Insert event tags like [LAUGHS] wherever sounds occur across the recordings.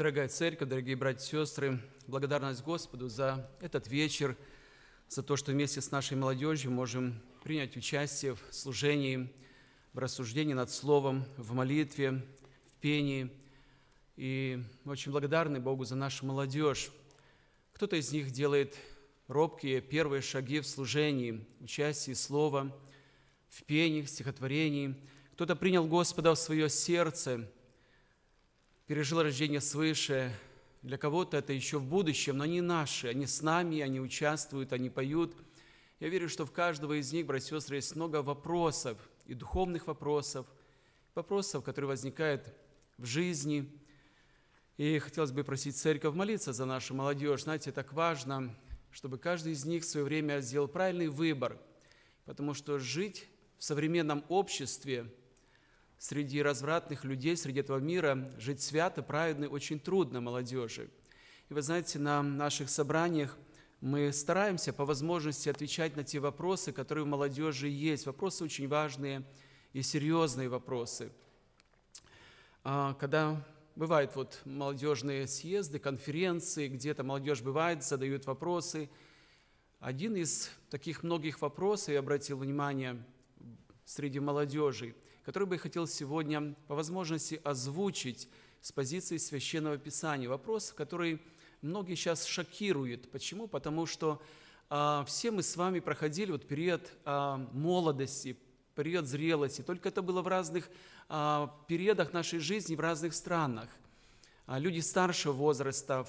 Дорогая церковь, дорогие братья и сестры, благодарность Господу за этот вечер, за то, что вместе с нашей молодежью можем принять участие в служении, в рассуждении над Словом, в молитве, в пении. И мы очень благодарны Богу за нашу молодежь. Кто-то из них делает робкие первые шаги в служении, участии Слова, в пении, в стихотворении. Кто-то принял Господа в свое сердце – пережил рождение свыше, для кого-то это еще в будущем, но они наши, они с нами, они участвуют, они поют. Я верю, что в каждого из них, братья и сестры, есть много вопросов, и духовных вопросов, вопросов, которые возникают в жизни. И хотелось бы просить церковь молиться за нашу молодежь. Знаете, так важно, чтобы каждый из них в свое время сделал правильный выбор, потому что жить в современном обществе – среди развратных людей, среди этого мира жить свято, праведно очень трудно молодежи. И вы знаете, на наших собраниях мы стараемся по возможности отвечать на те вопросы, которые у молодежи есть. Вопросы очень важные и серьезные вопросы. А, когда бывают вот молодежные съезды, конференции, где-то молодежь бывает, задают вопросы. Один из таких многих вопросов я обратил внимание среди молодежи – который бы я хотел сегодня по возможности озвучить с позиции Священного Писания. Вопрос, который многие сейчас шокирует. Почему? Потому что а, все мы с вами проходили вот период а, молодости, период зрелости. Только это было в разных а, периодах нашей жизни, в разных странах. А, люди старшего возраста,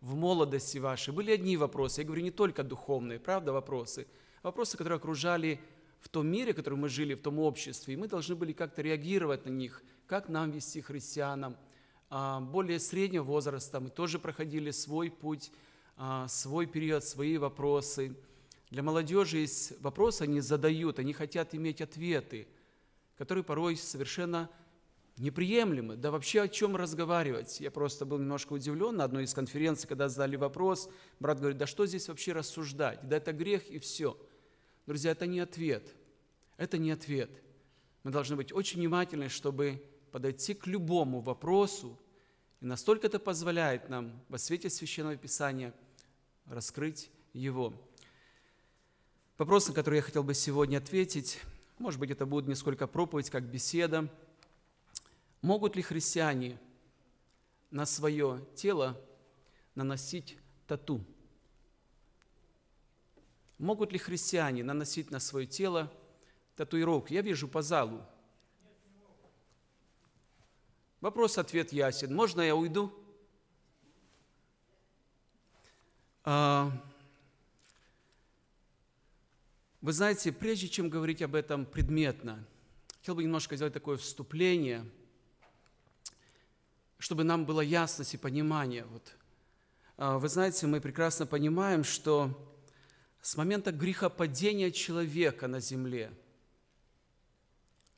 в молодости вашей были одни вопросы. Я говорю не только духовные, правда, вопросы. Вопросы, которые окружали в том мире, в котором мы жили, в том обществе, и мы должны были как-то реагировать на них, как нам вести христианам. А, более среднего возраста мы тоже проходили свой путь, а, свой период, свои вопросы. Для молодежи есть вопросы, они задают, они хотят иметь ответы, которые порой совершенно неприемлемы. Да вообще о чем разговаривать? Я просто был немножко удивлен на одной из конференций, когда задали вопрос. Брат говорит, да что здесь вообще рассуждать? Да это грех и все – Друзья, это не ответ. Это не ответ. Мы должны быть очень внимательны, чтобы подойти к любому вопросу, и настолько это позволяет нам во свете Священного Писания раскрыть его. Вопрос, на который я хотел бы сегодня ответить, может быть, это будет несколько проповедь, как беседа. Могут ли христиане на свое тело наносить тату? Могут ли христиане наносить на свое тело татуировки? Я вижу по залу. Вопрос-ответ ясен. Можно я уйду? А, вы знаете, прежде чем говорить об этом предметно, хотел бы немножко сделать такое вступление, чтобы нам была ясность и понимание. Вот. А, вы знаете, мы прекрасно понимаем, что с момента грехопадения человека на земле,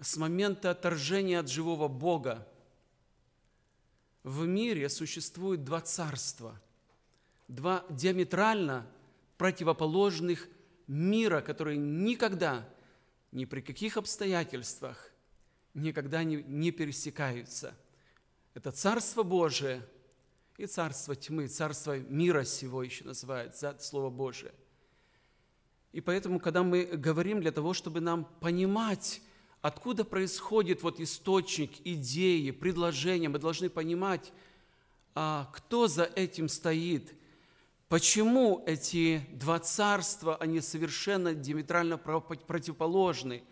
с момента отторжения от живого Бога, в мире существует два царства, два диаметрально противоположных мира, которые никогда, ни при каких обстоятельствах, никогда не, не пересекаются. Это Царство Божие и Царство тьмы, Царство мира сего еще называют, за Слово Божие. И поэтому, когда мы говорим для того, чтобы нам понимать, откуда происходит вот источник, идеи, предложения, мы должны понимать, а кто за этим стоит, почему эти два царства, они совершенно диаметрально противоположны,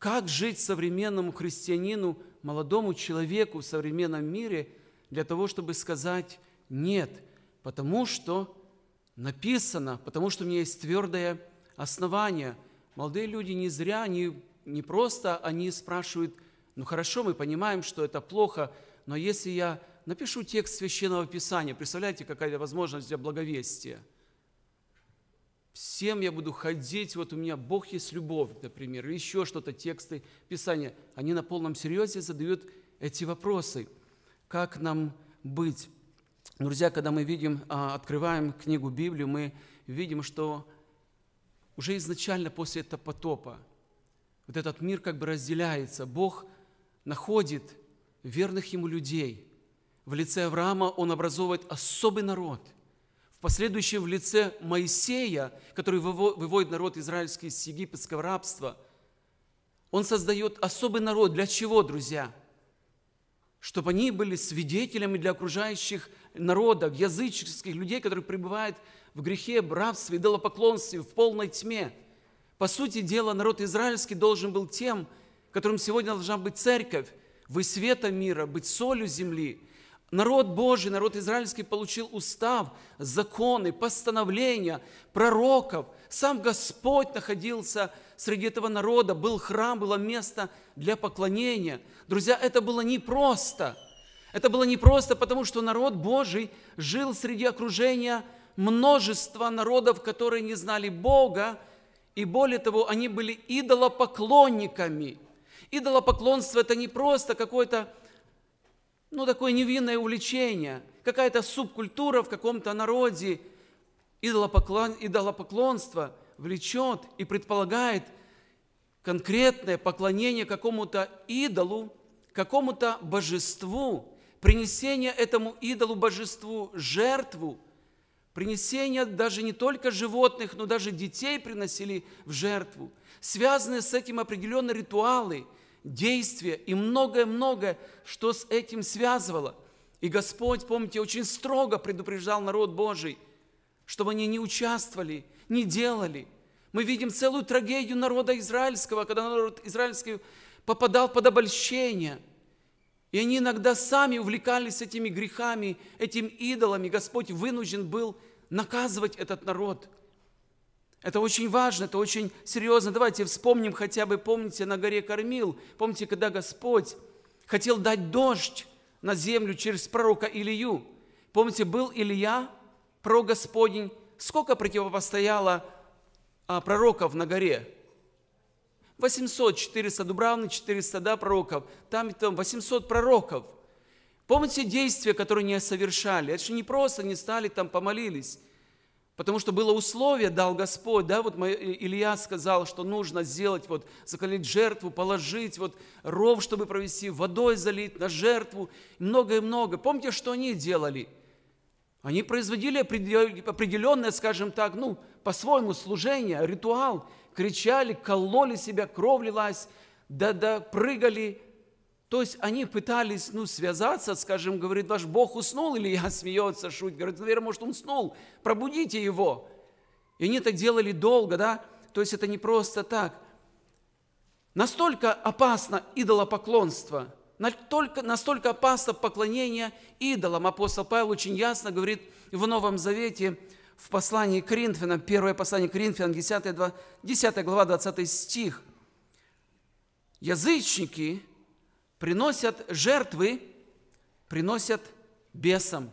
как жить современному христианину, молодому человеку в современном мире для того, чтобы сказать «нет», потому что написано, потому что у меня есть твердое основания. Молодые люди не зря, не, не просто они спрашивают, ну хорошо, мы понимаем, что это плохо, но если я напишу текст Священного Писания, представляете, какая возможность для благовестия – всем я буду ходить, вот у меня Бог есть любовь, например, или еще что-то, тексты Писания. Они на полном серьезе задают эти вопросы. Как нам быть? Друзья, когда мы видим, а, открываем книгу Библию, мы видим, что уже изначально после этого потопа вот этот мир как бы разделяется. Бог находит верных ему людей. В лице Авраама он образовывает особый народ. В последующем в лице Моисея, который выводит народ израильский из египетского рабства, он создает особый народ. Для чего, друзья? Чтобы они были свидетелями для окружающих народов, языческих людей, которые пребывают в грехе, братстве, идолопоклонстве, в полной тьме. По сути дела, народ израильский должен был тем, которым сегодня должна быть церковь, вы света мира, быть солью земли. Народ Божий, народ израильский получил устав, законы, постановления, пророков. Сам Господь находился среди этого народа, был храм, было место для поклонения. Друзья, это было непросто. Это было непросто, потому что народ Божий жил среди окружения – множество народов, которые не знали Бога, и более того, они были идолопоклонниками. Идолопоклонство – это не просто какое-то, ну, такое невинное увлечение, какая-то субкультура в каком-то народе. Идолопоклон, идолопоклонство влечет и предполагает конкретное поклонение какому-то идолу, какому-то божеству, принесение этому идолу божеству жертву – принесение даже не только животных, но даже детей приносили в жертву. Связаны с этим определенные ритуалы, действия и многое-многое, что с этим связывало. И Господь, помните, очень строго предупреждал народ Божий, чтобы они не участвовали, не делали. Мы видим целую трагедию народа израильского, когда народ израильский попадал под обольщение – и они иногда сами увлекались этими грехами, этим идолами. Господь вынужден был наказывать этот народ. Это очень важно, это очень серьезно. Давайте вспомним хотя бы, помните, на горе Кормил, помните, когда Господь хотел дать дождь на землю через пророка Илию. Помните, был Илья, про Господень, сколько противопостояло а, пророков на горе? 800, 400 Дубравны, 400 да, пророков, там и там 800 пророков – Помните действия, которые они совершали? Это же не просто не стали там, помолились. Потому что было условие, дал Господь, да, вот э, Илья сказал, что нужно сделать, вот, закалить жертву, положить, вот, ров, чтобы провести, водой залить на жертву, многое-много. Помните, что они делали? Они производили определенное, скажем так, ну, по-своему служение, ритуал, кричали, кололи себя, кровь лилась, да-да, прыгали, то есть они пытались, ну, связаться, скажем, говорит, ваш Бог уснул, или я [LAUGHS] смеется, шутит, говорит, наверное, может, он уснул, пробудите его. И они так делали долго, да, то есть это не просто так. Настолько опасно идолопоклонство, настолько, опасно поклонение идолам. Апостол Павел очень ясно говорит в Новом Завете, в послании к Коринфянам, первое послание Коринфянам, 10, 10 глава, 20 стих. Язычники, приносят жертвы, приносят бесам.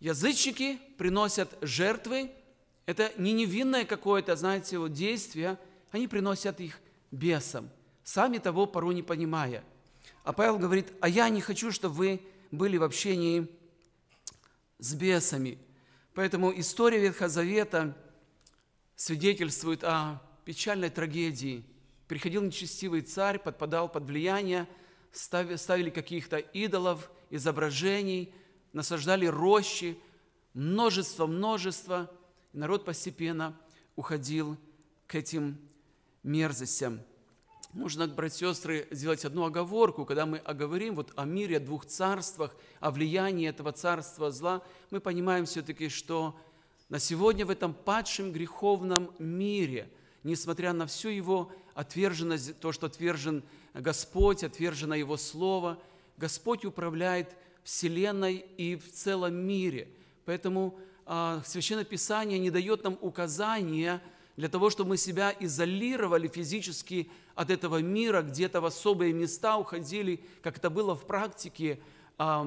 Язычники приносят жертвы, это не невинное какое-то, знаете, вот действие, они приносят их бесам, сами того порой не понимая. А Павел говорит, а я не хочу, чтобы вы были в общении с бесами. Поэтому история Ветхозавета свидетельствует о печальной трагедии – Приходил нечестивый царь, подпадал под влияние, ставили каких-то идолов, изображений, насаждали рощи, множество, множество. И народ постепенно уходил к этим мерзостям. Нужно, братья и сестры, сделать одну оговорку. Когда мы оговорим вот о мире, о двух царствах, о влиянии этого царства зла, мы понимаем все-таки, что на сегодня в этом падшем греховном мире, несмотря на всю его отвержено то, что отвержен Господь, отвержено Его Слово. Господь управляет Вселенной и в целом мире. Поэтому а, Священное Писание не дает нам указания для того, чтобы мы себя изолировали физически от этого мира, где-то в особые места уходили, как это было в практике а,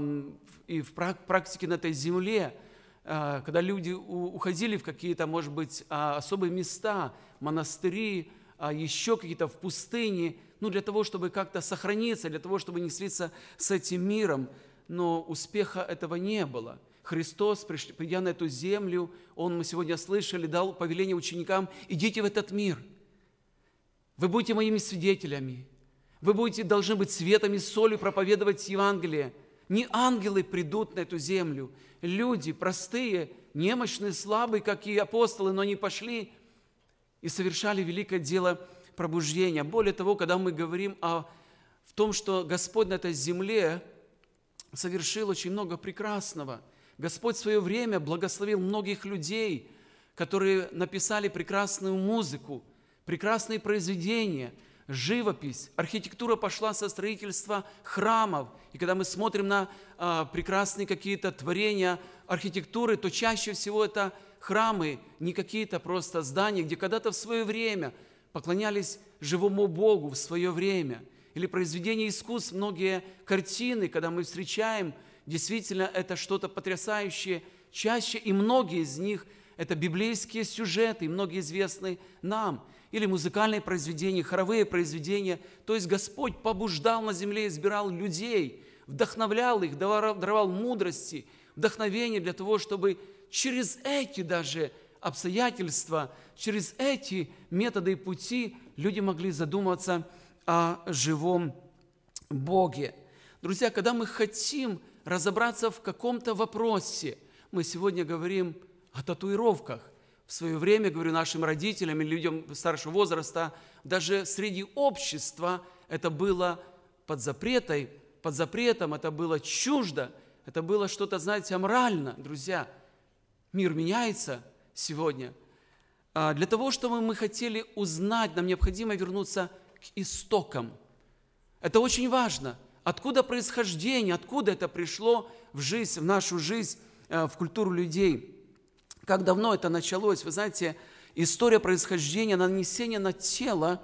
и в практике на этой земле а, когда люди уходили в какие-то, может быть, а, особые места, монастыри, а, еще какие-то в пустыне, ну, для того, чтобы как-то сохраниться, для того, чтобы не слиться с этим миром. Но успеха этого не было. Христос, придя на эту землю, Он, мы сегодня слышали, дал повеление ученикам, идите в этот мир. Вы будете моими свидетелями. Вы будете, должны быть светом и солью проповедовать Евангелие. Не ангелы придут на эту землю. Люди простые, немощные, слабые, как и апостолы, но они пошли – и совершали великое дело пробуждения. Более того, когда мы говорим о в том, что Господь на этой земле совершил очень много прекрасного. Господь в свое время благословил многих людей, которые написали прекрасную музыку, прекрасные произведения, живопись, архитектура пошла со строительства храмов. И когда мы смотрим на а, прекрасные какие-то творения архитектуры, то чаще всего это храмы не какие-то просто здания, где когда-то в свое время поклонялись живому Богу в свое время. Или произведения искусств, многие картины, когда мы встречаем, действительно это что-то потрясающее. Чаще и многие из них – это библейские сюжеты, многие известны нам. Или музыкальные произведения, хоровые произведения. То есть Господь побуждал на земле, избирал людей, вдохновлял их, даровал мудрости, вдохновение для того, чтобы через эти даже обстоятельства, через эти методы и пути люди могли задуматься о живом Боге. Друзья, когда мы хотим разобраться в каком-то вопросе, мы сегодня говорим о татуировках. В свое время, говорю нашим родителям и людям старшего возраста, даже среди общества это было под запретой, под запретом, это было чуждо, это было что-то, знаете, аморально, друзья – Мир меняется сегодня. А, для того, чтобы мы хотели узнать, нам необходимо вернуться к истокам. Это очень важно. Откуда происхождение, откуда это пришло в жизнь, в нашу жизнь, а, в культуру людей. Как давно это началось, вы знаете, история происхождения, нанесения на тело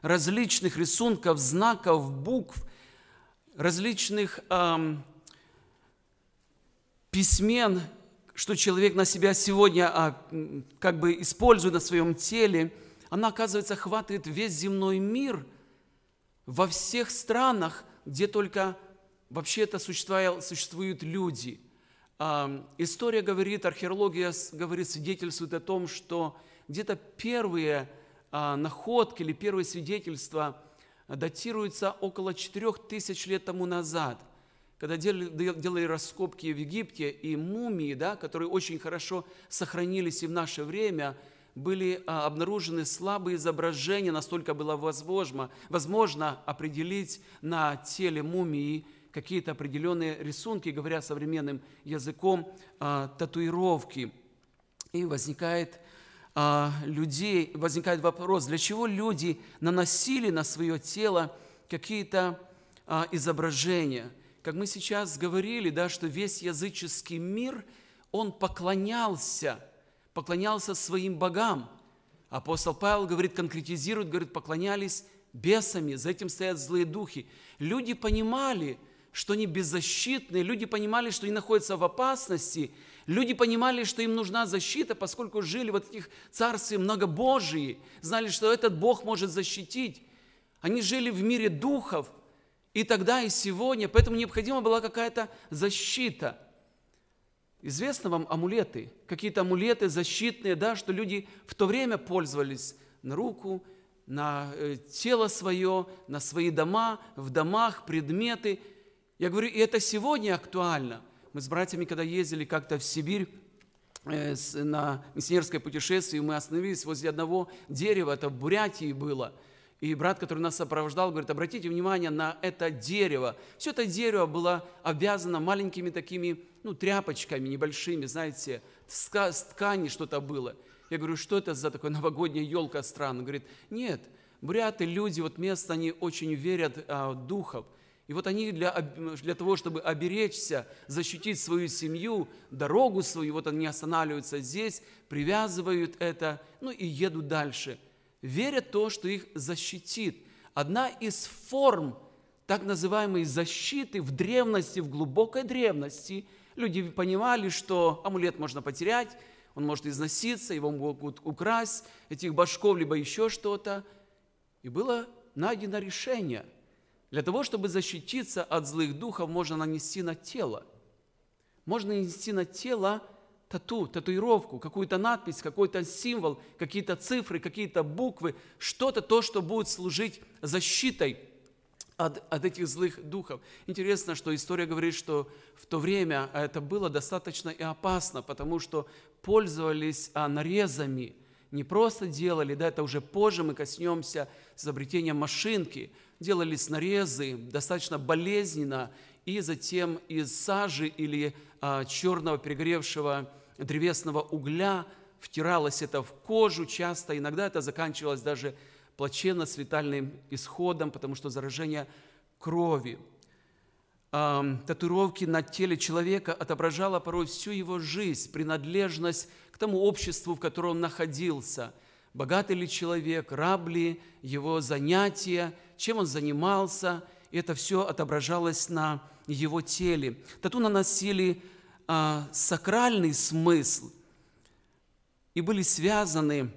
различных рисунков, знаков, букв, различных эм, письмен, что человек на себя сегодня а, как бы использует на своем теле, она, оказывается, охватывает весь земной мир во всех странах, где только вообще-то существуют люди. А, история говорит, археология говорит, свидетельствует о том, что где-то первые а, находки или первые свидетельства датируются около 4000 лет тому назад – когда делали, делали раскопки в Египте, и мумии, да, которые очень хорошо сохранились и в наше время, были а, обнаружены слабые изображения, настолько было возможно, возможно определить на теле мумии какие-то определенные рисунки, говоря современным языком, а, татуировки. И возникает а, людей, возникает вопрос, для чего люди наносили на свое тело какие-то изображения – как мы сейчас говорили, да, что весь языческий мир, он поклонялся, поклонялся своим богам. Апостол Павел говорит, конкретизирует, говорит, поклонялись бесами, за этим стоят злые духи. Люди понимали, что они беззащитны, люди понимали, что они находятся в опасности, люди понимали, что им нужна защита, поскольку жили в этих царстве многобожии, знали, что этот Бог может защитить. Они жили в мире духов – и тогда, и сегодня. Поэтому необходима была какая-то защита. Известны вам амулеты, какие-то амулеты защитные, да, что люди в то время пользовались на руку, на э, тело свое, на свои дома, в домах, предметы. Я говорю, и это сегодня актуально. Мы с братьями, когда ездили как-то в Сибирь, э, на миссионерское путешествие, мы остановились возле одного дерева, это в Бурятии было – и брат, который нас сопровождал, говорит, обратите внимание на это дерево. Все это дерево было обвязано маленькими такими, ну, тряпочками небольшими, знаете, с ткани что-то было. Я говорю, что это за такая новогодняя елка странная? Он говорит, нет, буряты, люди, вот место, они очень верят а, духов. И вот они для, для того, чтобы оберечься, защитить свою семью, дорогу свою, вот они останавливаются здесь, привязывают это, ну и едут дальше – верят в то, что их защитит. Одна из форм так называемой защиты в древности, в глубокой древности, люди понимали, что амулет можно потерять, он может износиться, его могут украсть, этих башков, либо еще что-то. И было найдено решение. Для того, чтобы защититься от злых духов, можно нанести на тело. Можно нанести на тело тату, татуировку, какую-то надпись, какой-то символ, какие-то цифры, какие-то буквы, что-то то, что будет служить защитой от, от этих злых духов. Интересно, что история говорит, что в то время это было достаточно и опасно, потому что пользовались а, нарезами, не просто делали, да, это уже позже мы коснемся изобретения машинки, делались нарезы достаточно болезненно, и затем из сажи или а, черного перегоревшего древесного угля, втиралось это в кожу часто, иногда это заканчивалось даже плачевно-светальным исходом, потому что заражение крови. Татуировки на теле человека отображала порой всю его жизнь, принадлежность к тому обществу, в котором он находился. Богатый ли человек, раб ли, его занятия, чем он занимался – и это все отображалось на его теле. Тату наносили а, сакральный смысл и были связаны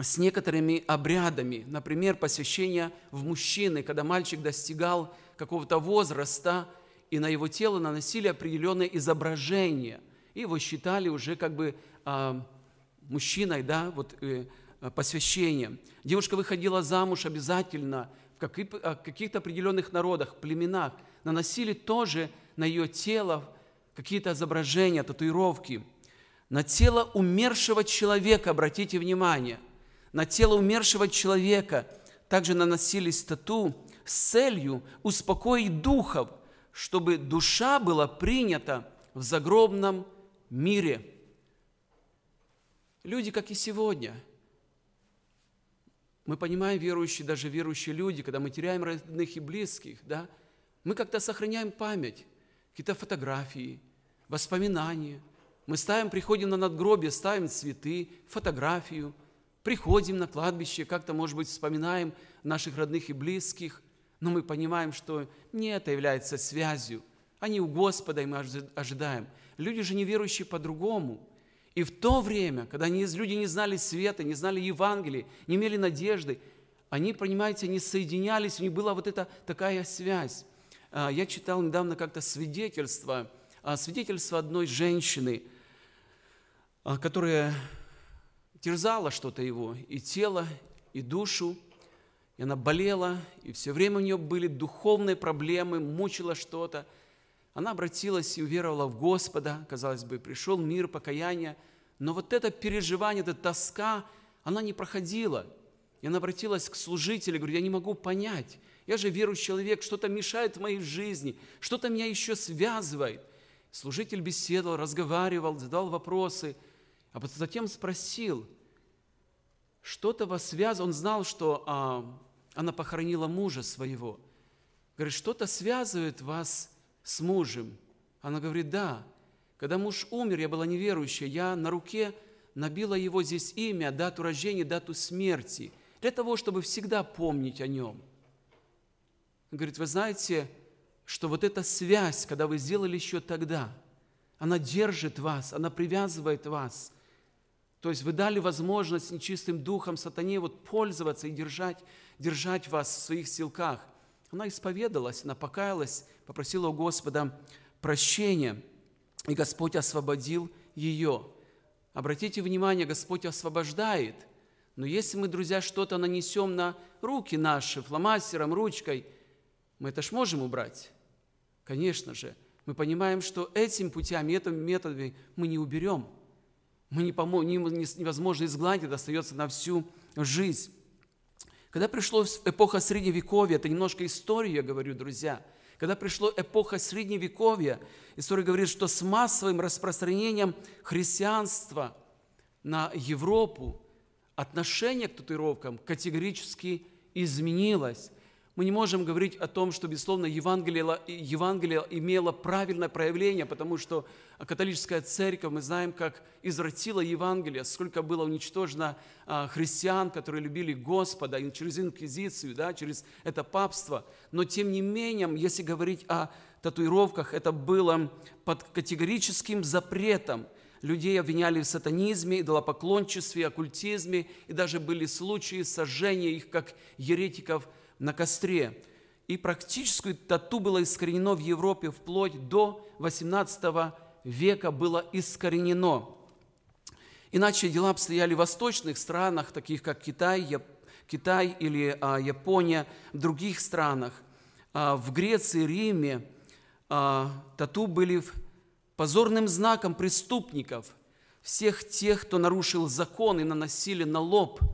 с некоторыми обрядами, например, посвящение в мужчины, когда мальчик достигал какого-то возраста, и на его тело наносили определенное изображение, и его считали уже как бы а, мужчиной, да, вот э, посвящением. Девушка выходила замуж обязательно в а, каких-то определенных народах, племенах, наносили тоже на ее тело какие-то изображения, татуировки. На тело умершего человека, обратите внимание, на тело умершего человека также наносились тату с целью успокоить духов, чтобы душа была принята в загробном мире. Люди, как и сегодня – мы понимаем верующие, даже верующие люди, когда мы теряем родных и близких, да, мы как-то сохраняем память какие-то фотографии, воспоминания. Мы ставим, приходим на надгробие, ставим цветы, фотографию, приходим на кладбище, как-то, может быть, вспоминаем наших родных и близких, но мы понимаем, что не это является связью. Они у Господа, и мы ожидаем. Люди же неверующие по-другому. И в то время, когда люди не знали света, не знали Евангелия, не имели надежды, они, понимаете, не соединялись, у них была вот эта такая связь. А, я читал недавно как-то свидетельство, а, свидетельство одной женщины, а, которая терзала что-то его, и тело, и душу, и она болела, и все время у нее были духовные проблемы, мучила что-то. Она обратилась и уверовала в Господа, казалось бы, пришел мир, покаяние, но вот это переживание, эта тоска, она не проходила. И она обратилась к служителю, говорит, я не могу понять, я же верующий человек, что-то мешает в моей жизни, что-то меня еще связывает. Служитель беседовал, разговаривал, задал вопросы, а затем спросил, что-то вас связывает. Он знал, что а, она похоронила мужа своего. Говорит, что-то связывает вас с мужем. Она говорит, да. Когда муж умер, я была неверующая, я на руке набила его здесь имя, дату рождения, дату смерти, для того, чтобы всегда помнить о нем – говорит, вы знаете, что вот эта связь, когда вы сделали еще тогда, она держит вас, она привязывает вас. То есть вы дали возможность нечистым духам сатане вот пользоваться и держать, держать вас в своих силках. Она исповедалась, она покаялась, попросила у Господа прощения, и Господь освободил ее. Обратите внимание, Господь освобождает, но если мы, друзья, что-то нанесем на руки наши фломастером, ручкой – мы это ж можем убрать? Конечно же. Мы понимаем, что этим путями, этим методами мы не уберем. Мы не помо... Невозможно изгладить, это остается на всю жизнь. Когда пришла эпоха Средневековья, это немножко история, я говорю, друзья, когда пришла эпоха Средневековья, история говорит, что с массовым распространением христианства на Европу отношение к татуировкам категорически изменилось мы не можем говорить о том, что, безусловно, Евангелие, Евангелие имело правильное проявление, потому что католическая церковь, мы знаем, как извратила Евангелие, сколько было уничтожено а, христиан, которые любили Господа, через инквизицию, да, через это папство. Но, тем не менее, если говорить о татуировках, это было под категорическим запретом – людей обвиняли в сатанизме, идолопоклончестве, оккультизме, и даже были случаи сожжения их как еретиков – на костре. И практически тату было искоренено в Европе вплоть до 18 века было искоренено. Иначе дела обстояли в восточных странах, таких как Китай, Яп... Китай или а, Япония, в других странах. А, в Греции, Риме а, тату были позорным знаком преступников, всех тех, кто нарушил закон и наносили на лоб –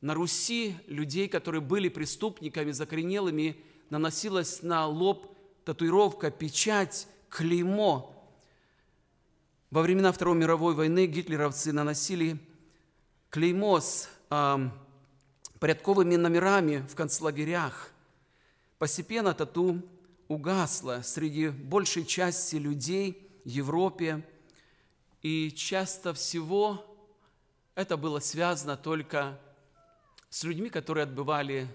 на Руси людей, которые были преступниками, закоренелыми, наносилась на лоб татуировка, печать, клеймо. Во времена Второй мировой войны гитлеровцы наносили клеймо с э, порядковыми номерами в концлагерях. Постепенно тату угасла среди большей части людей в Европе, и часто всего это было связано только с людьми, которые отбывали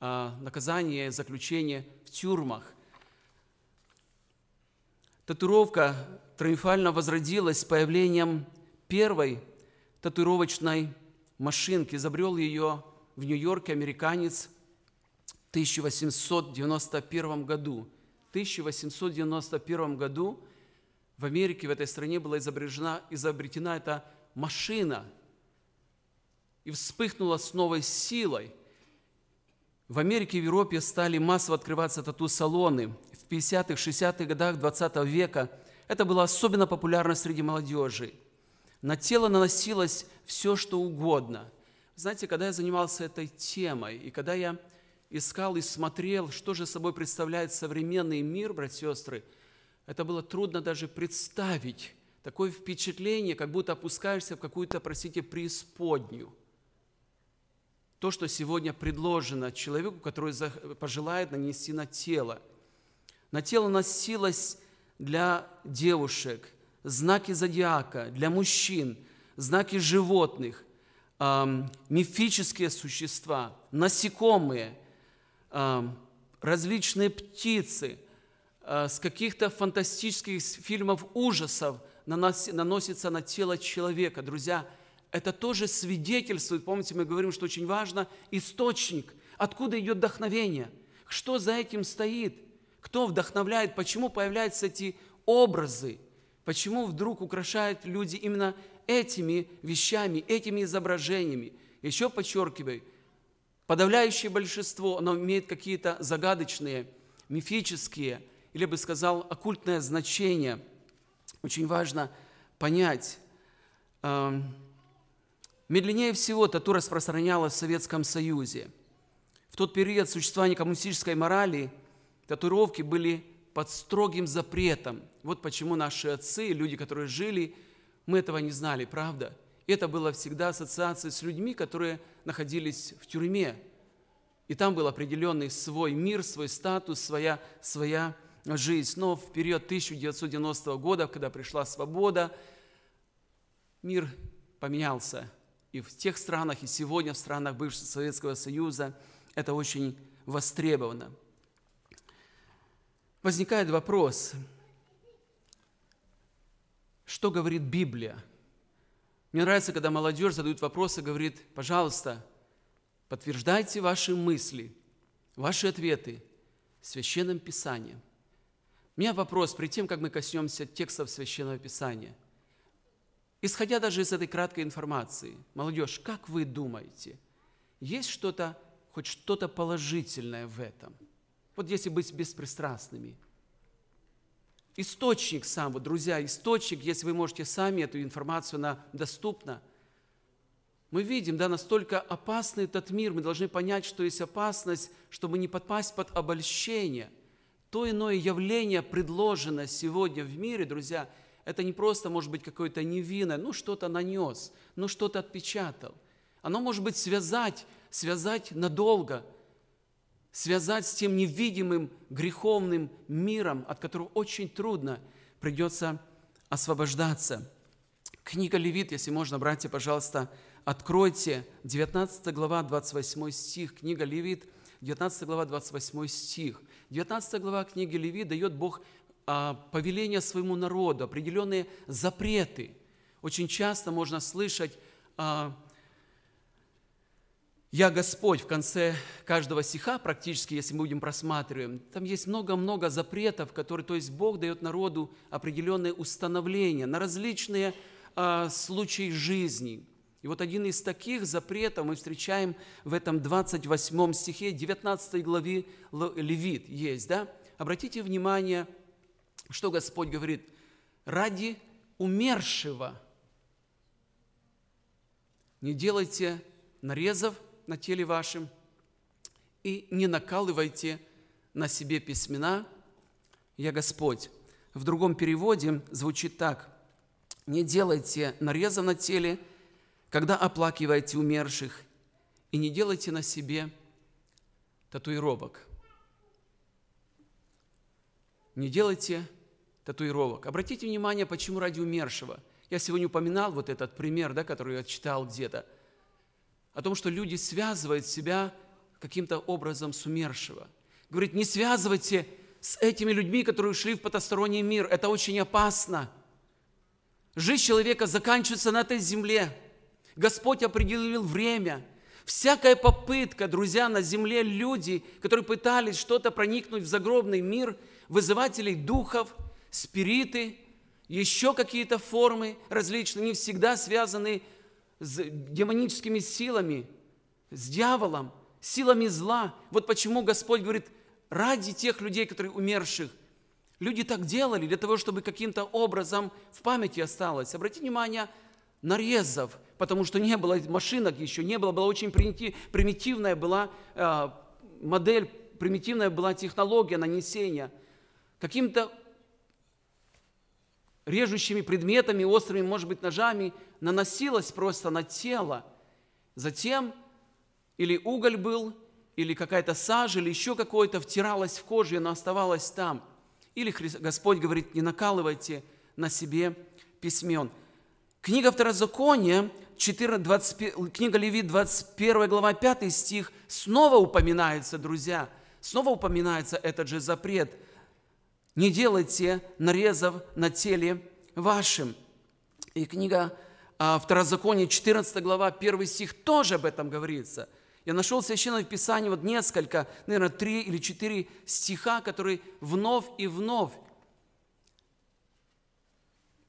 а, наказание, заключение в тюрьмах. Татуировка триумфально возродилась с появлением первой татуировочной машинки. Изобрел ее в Нью-Йорке американец в 1891 году. В 1891 году в Америке, в этой стране была изобретена, изобретена эта машина – и вспыхнула с новой силой. В Америке и в Европе стали массово открываться тату-салоны. В 50-х, 60-х годах 20 -го века это было особенно популярно среди молодежи. На тело наносилось все, что угодно. Знаете, когда я занимался этой темой, и когда я искал и смотрел, что же собой представляет современный мир, братья и сестры, это было трудно даже представить. Такое впечатление, как будто опускаешься в какую-то, простите, преисподнюю то, что сегодня предложено человеку, который пожелает нанести на тело. На тело носилось для девушек, знаки зодиака, для мужчин, знаки животных, эм, мифические существа, насекомые, эм, различные птицы, э, с каких-то фантастических фильмов ужасов наносится на тело человека. Друзья, это тоже свидетельствует, помните, мы говорим, что очень важно, источник, откуда идет вдохновение, что за этим стоит, кто вдохновляет, почему появляются эти образы, почему вдруг украшают люди именно этими вещами, этими изображениями. Еще подчеркиваю, подавляющее большинство, оно имеет какие-то загадочные, мифические, или бы сказал, оккультное значение. Очень важно понять, эм, Медленнее всего тату распространялось в Советском Союзе. В тот период существования коммунистической морали татуировки были под строгим запретом. Вот почему наши отцы, люди, которые жили, мы этого не знали, правда? Это была всегда ассоциация с людьми, которые находились в тюрьме. И там был определенный свой мир, свой статус, своя, своя жизнь. Но в период 1990 года, когда пришла свобода, мир поменялся и в тех странах, и сегодня в странах бывшего Советского Союза это очень востребовано. Возникает вопрос, что говорит Библия? Мне нравится, когда молодежь задают вопросы, говорит, пожалуйста, подтверждайте ваши мысли, ваши ответы священном Писании. У меня вопрос, при тем, как мы коснемся текстов Священного Писания – Исходя даже из этой краткой информации, молодежь, как вы думаете, есть что-то, хоть что-то положительное в этом? Вот если быть беспристрастными. Источник сам, вот, друзья, источник, если вы можете сами эту информацию, она доступна. Мы видим, да, настолько опасный этот мир, мы должны понять, что есть опасность, чтобы не подпасть под обольщение. То иное явление предложено сегодня в мире, друзья – это не просто, может быть, какое-то невинное, ну что-то нанес, ну что-то отпечатал. Оно может быть связать, связать надолго, связать с тем невидимым греховным миром, от которого очень трудно придется освобождаться. Книга Левит, если можно, братья, пожалуйста, откройте 19 глава, 28 стих, книга Левит, 19 глава, 28 стих. 19 глава книги Левит дает Бог а, повеления своему народу, определенные запреты. Очень часто можно слышать а, «Я Господь» в конце каждого стиха, практически, если мы будем просматриваем. Там есть много-много запретов, которые, то есть Бог дает народу определенные установления на различные а, случаи жизни – и вот один из таких запретов мы встречаем в этом 28 стихе 19 главе Левит есть, да? Обратите внимание, что Господь говорит? Ради умершего не делайте нарезов на теле вашем и не накалывайте на себе письмена «Я Господь». В другом переводе звучит так «Не делайте нарезов на теле, когда оплакиваете умерших, и не делайте на себе татуировок». Не делайте татуировок. Обратите внимание, почему ради умершего. Я сегодня упоминал вот этот пример, да, который я читал где-то, о том, что люди связывают себя каким-то образом с умершего. Говорит, не связывайте с этими людьми, которые ушли в потусторонний мир. Это очень опасно. Жизнь человека заканчивается на этой земле. Господь определил время. Всякая попытка, друзья, на земле люди, которые пытались что-то проникнуть в загробный мир, вызывателей духов – спириты, еще какие-то формы различные, не всегда связаны с демоническими силами, с дьяволом, силами зла. Вот почему Господь говорит, ради тех людей, которые умерших, люди так делали для того, чтобы каким-то образом в памяти осталось. Обратите внимание нарезов, потому что не было машинок еще, не было, была очень примитивная была э, модель, примитивная была технология нанесения. Каким-то режущими предметами, острыми, может быть, ножами, наносилось просто на тело. Затем или уголь был, или какая-то сажа, или еще какое-то втиралось в кожу, и она оставалась там. Или Господь говорит, не накалывайте на себе письмен. Книга Второзакония, 14, 20, книга Левит, 21 глава, 5 стих, снова упоминается, друзья, снова упоминается этот же запрет – не делайте нарезов на теле вашем. И книга а, Второзакония, 14 глава, 1 стих, тоже об этом говорится. Я нашел в Священном Писании вот несколько, наверное, три или четыре стиха, которые вновь и вновь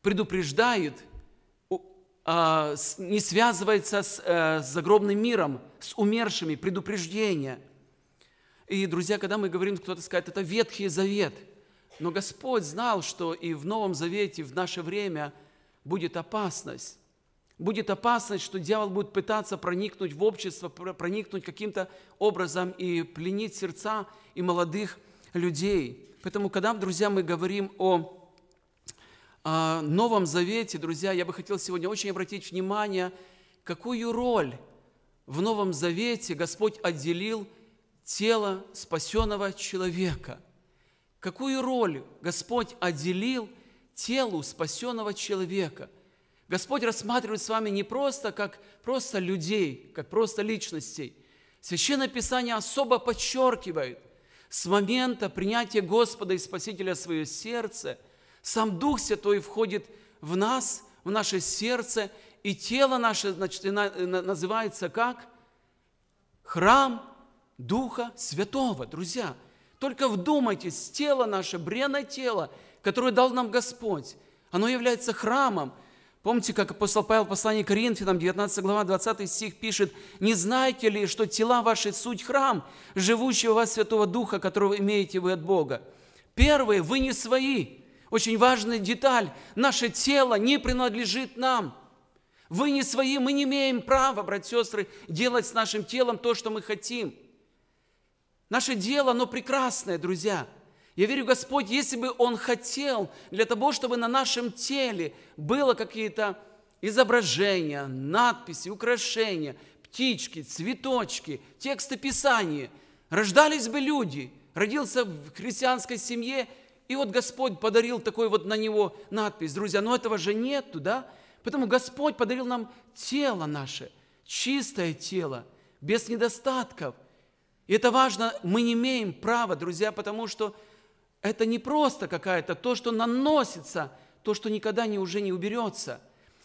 предупреждают, а, не связывается э, с загробным миром, с умершими, предупреждение. И, друзья, когда мы говорим, кто-то скажет, это Ветхий Завет – но Господь знал, что и в Новом Завете, в наше время будет опасность. Будет опасность, что дьявол будет пытаться проникнуть в общество, проникнуть каким-то образом и пленить сердца и молодых людей. Поэтому, когда, друзья, мы говорим о о а, Новом Завете, друзья, я бы хотел сегодня очень обратить внимание, какую роль в Новом Завете Господь отделил тело спасенного человека какую роль Господь отделил телу спасенного человека. Господь рассматривает с вами не просто как просто людей, как просто личностей. Священное Писание особо подчеркивает, с момента принятия Господа и Спасителя в свое сердце, сам Дух Святой входит в нас, в наше сердце, и тело наше значит, называется как? Храм Духа Святого, друзья – только вдумайтесь, тело наше, бренное тело, которое дал нам Господь, оно является храмом. Помните, как апостол Павел в послании к Коринфянам, 19 глава, 20 стих пишет, «Не знаете ли, что тела ваши – суть храм, живущего у вас Святого Духа, которого имеете вы от Бога? Первое, вы не свои». Очень важная деталь. Наше тело не принадлежит нам. Вы не свои, мы не имеем права, братья и сестры, делать с нашим телом то, что мы хотим – Наше дело, оно прекрасное, друзья. Я верю, Господь, если бы Он хотел для того, чтобы на нашем теле было какие-то изображения, надписи, украшения, птички, цветочки, тексты Писания, рождались бы люди, родился в христианской семье, и вот Господь подарил такой вот на него надпись. Друзья, но этого же нету, да? поэтому Господь подарил нам тело наше, чистое тело, без недостатков – и это важно, мы не имеем права, друзья, потому что это не просто какая-то, то, что наносится, то, что никогда не, уже не уберется.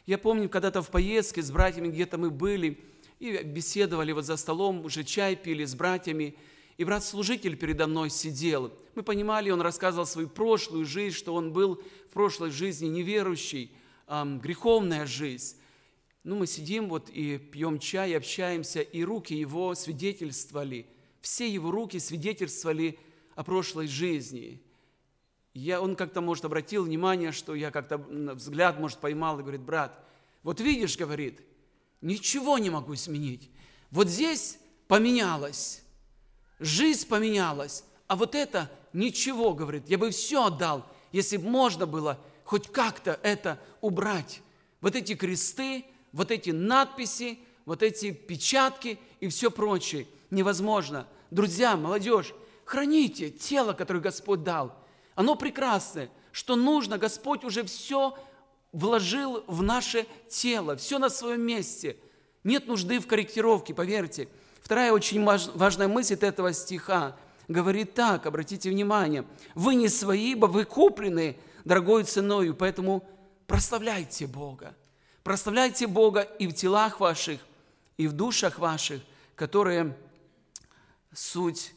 Я помню, когда-то в поездке с братьями где-то мы были и беседовали вот за столом, уже чай пили с братьями, и брат-служитель передо мной сидел. Мы понимали, он рассказывал свою прошлую жизнь, что он был в прошлой жизни неверующий, эм, греховная жизнь. Ну, мы сидим вот и пьем чай, общаемся, и руки его свидетельствовали – все его руки свидетельствовали о прошлой жизни. Я, он как-то, может, обратил внимание, что я как-то взгляд, может, поймал и говорит, брат, вот видишь, говорит, ничего не могу изменить. Вот здесь поменялось, жизнь поменялась, а вот это ничего, говорит, я бы все отдал, если бы можно было хоть как-то это убрать. Вот эти кресты, вот эти надписи, вот эти печатки и все прочее – невозможно. Друзья, молодежь, храните тело, которое Господь дал. Оно прекрасное. Что нужно, Господь уже все вложил в наше тело, все на своем месте. Нет нужды в корректировке, поверьте. Вторая очень важная мысль от этого стиха говорит так, обратите внимание, «Вы не свои, ибо вы куплены дорогой ценою, поэтому прославляйте Бога». Прославляйте Бога и в телах ваших, и в душах ваших, которые суть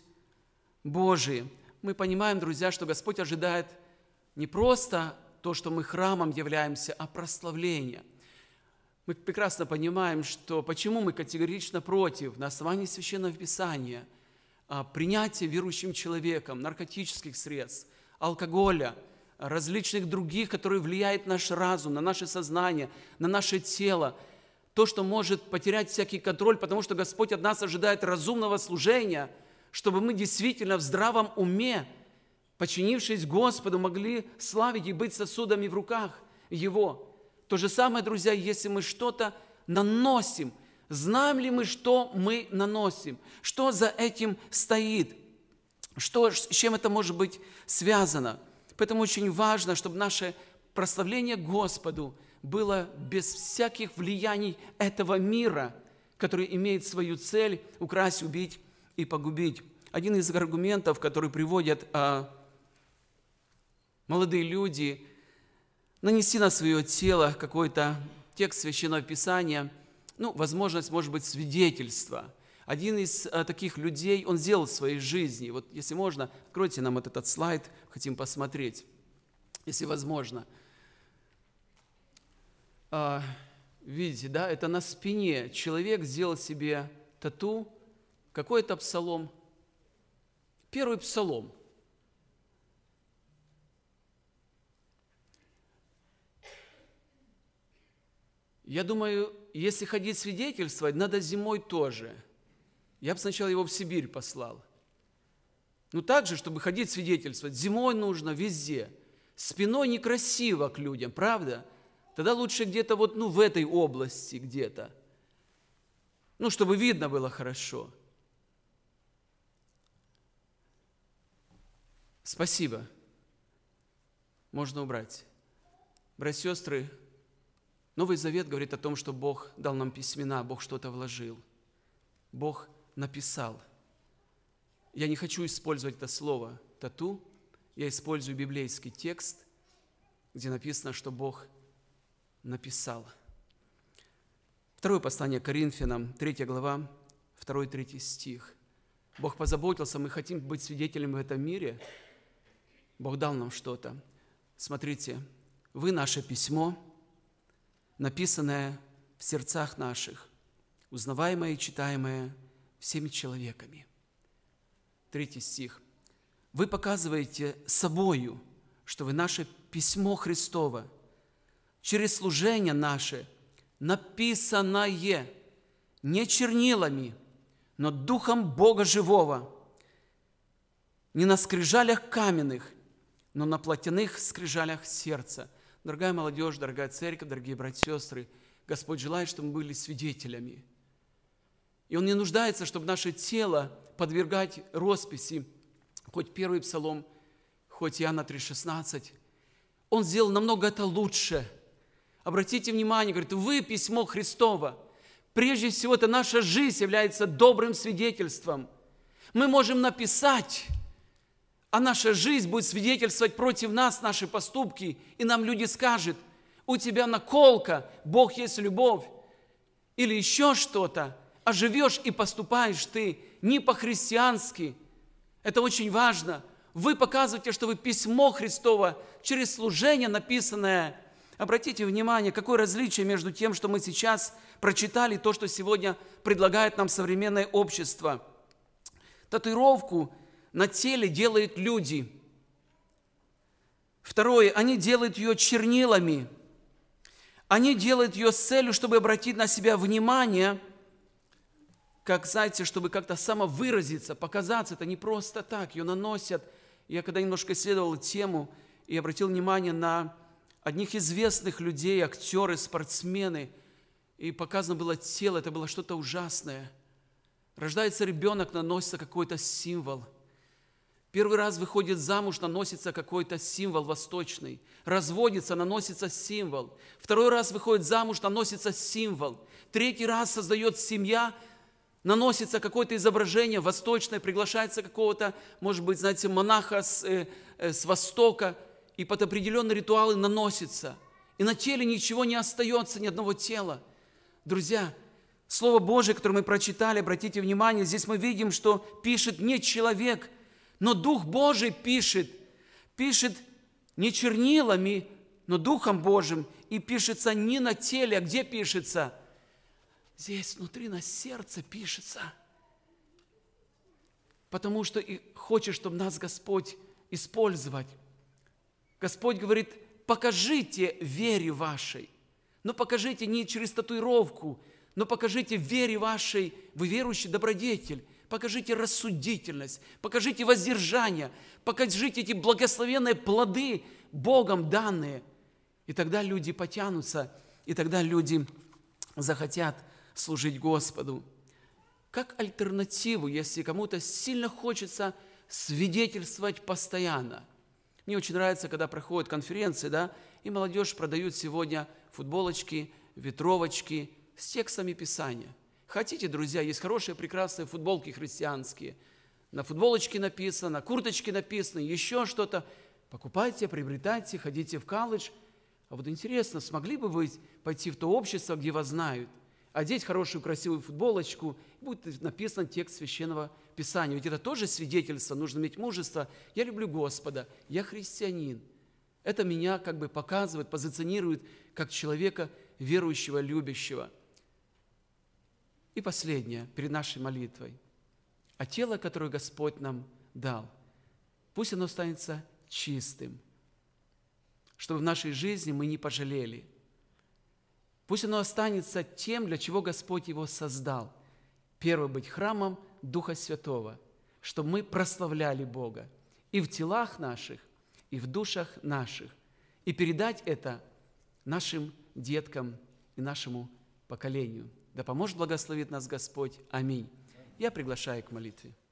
Божия. Мы понимаем, друзья, что Господь ожидает не просто то, что мы храмом являемся, а прославление. Мы прекрасно понимаем, что почему мы категорично против на основании Священного Писания а, принятия верующим человеком наркотических средств, алкоголя, различных других, которые влияют на наш разум, на наше сознание, на наше тело – то, что может потерять всякий контроль, потому что Господь от нас ожидает разумного служения, чтобы мы действительно в здравом уме, подчинившись Господу, могли славить и быть сосудами в руках Его. То же самое, друзья, если мы что-то наносим, знаем ли мы, что мы наносим, что за этим стоит, что, с чем это может быть связано. Поэтому очень важно, чтобы наше прославление Господу – было без всяких влияний этого мира, который имеет свою цель украсть, убить и погубить. Один из аргументов, который приводят а, молодые люди, нанести на свое тело какой-то текст Священного Писания, ну, возможность, может быть, свидетельства. Один из а, таких людей, он сделал в своей жизни. Вот, если можно, откройте нам вот этот слайд, хотим посмотреть, если возможно. Возможно. А, видите, да, это на спине человек сделал себе тату, какой это псалом? Первый псалом. Я думаю, если ходить свидетельствовать, надо зимой тоже. Я бы сначала его в Сибирь послал. Ну так же, чтобы ходить свидетельствовать, зимой нужно везде. Спиной некрасиво к людям, Правда? Тогда лучше где-то вот ну, в этой области где-то. Ну, чтобы видно было хорошо. Спасибо. Можно убрать. Братья сестры, Новый Завет говорит о том, что Бог дал нам письмена, Бог что-то вложил. Бог написал. Я не хочу использовать это слово «тату», я использую библейский текст, где написано, что Бог написал. Второе послание Коринфянам, 3 глава, 2-3 стих. Бог позаботился, мы хотим быть свидетелем в этом мире. Бог дал нам что-то. Смотрите, вы наше письмо, написанное в сердцах наших, узнаваемое и читаемое всеми человеками. Третий стих. Вы показываете собою, что вы наше письмо Христово – через служение наше, написанное не чернилами, но Духом Бога Живого, не на скрижалях каменных, но на плотяных скрижалях сердца. Дорогая молодежь, дорогая церковь, дорогие братья и сестры, Господь желает, чтобы мы были свидетелями. И Он не нуждается, чтобы наше тело подвергать росписи, хоть первый псалом, хоть Иоанна 3,16. Он сделал намного это лучше – Обратите внимание, говорит, вы письмо Христово. Прежде всего-то наша жизнь является добрым свидетельством. Мы можем написать, а наша жизнь будет свидетельствовать против нас наши поступки, и нам люди скажут, у тебя наколка, Бог есть любовь, или еще что-то, а живешь и поступаешь ты не по-христиански. Это очень важно. Вы показываете, что вы письмо Христово через служение, написанное Обратите внимание, какое различие между тем, что мы сейчас прочитали, то, что сегодня предлагает нам современное общество. Татуировку на теле делают люди. Второе, они делают ее чернилами. Они делают ее с целью, чтобы обратить на себя внимание, как, знаете, чтобы как-то самовыразиться, показаться. Это не просто так, ее наносят. Я когда немножко исследовал тему и обратил внимание на одних известных людей, актеры, спортсмены. И показано было тело, это было что-то ужасное. Рождается ребенок, наносится какой-то символ. Первый раз выходит замуж, наносится какой-то символ восточный. Разводится, наносится символ. Второй раз выходит замуж, наносится символ. Третий раз создает семья, наносится какое-то изображение восточное, приглашается какого-то, может быть, знаете, монаха с, э, э, с востока – и под определенные ритуалы наносится. И на теле ничего не остается, ни одного тела. Друзья, Слово Божие, которое мы прочитали, обратите внимание, здесь мы видим, что пишет не человек, но Дух Божий пишет. Пишет не чернилами, но Духом Божьим. И пишется не на теле, а где пишется? Здесь внутри на сердце пишется. Потому что и хочет, чтобы нас Господь использовать. Господь говорит, покажите вере вашей. Но ну, покажите не через татуировку, но покажите вере вашей, вы верующий добродетель, покажите рассудительность, покажите воздержание, покажите эти благословенные плоды, Богом данные. И тогда люди потянутся, и тогда люди захотят служить Господу. Как альтернативу, если кому-то сильно хочется свидетельствовать постоянно – мне очень нравится, когда проходят конференции, да, и молодежь продают сегодня футболочки, ветровочки с текстами Писания. Хотите, друзья, есть хорошие, прекрасные футболки христианские. На футболочке написано, на курточке написано, еще что-то. Покупайте, приобретайте, ходите в колледж. А вот интересно, смогли бы вы пойти в то общество, где вас знают – одеть хорошую красивую футболочку, будет написан текст Священного Писания. Ведь это тоже свидетельство, нужно иметь мужество. Я люблю Господа, я христианин. Это меня как бы показывает, позиционирует как человека верующего, любящего. И последнее, перед нашей молитвой. А тело, которое Господь нам дал, пусть оно останется чистым, чтобы в нашей жизни мы не пожалели – Пусть оно останется тем, для чего Господь его создал. Первое – быть храмом Духа Святого, чтобы мы прославляли Бога и в телах наших, и в душах наших, и передать это нашим деткам и нашему поколению. Да поможет благословит нас Господь. Аминь. Я приглашаю к молитве.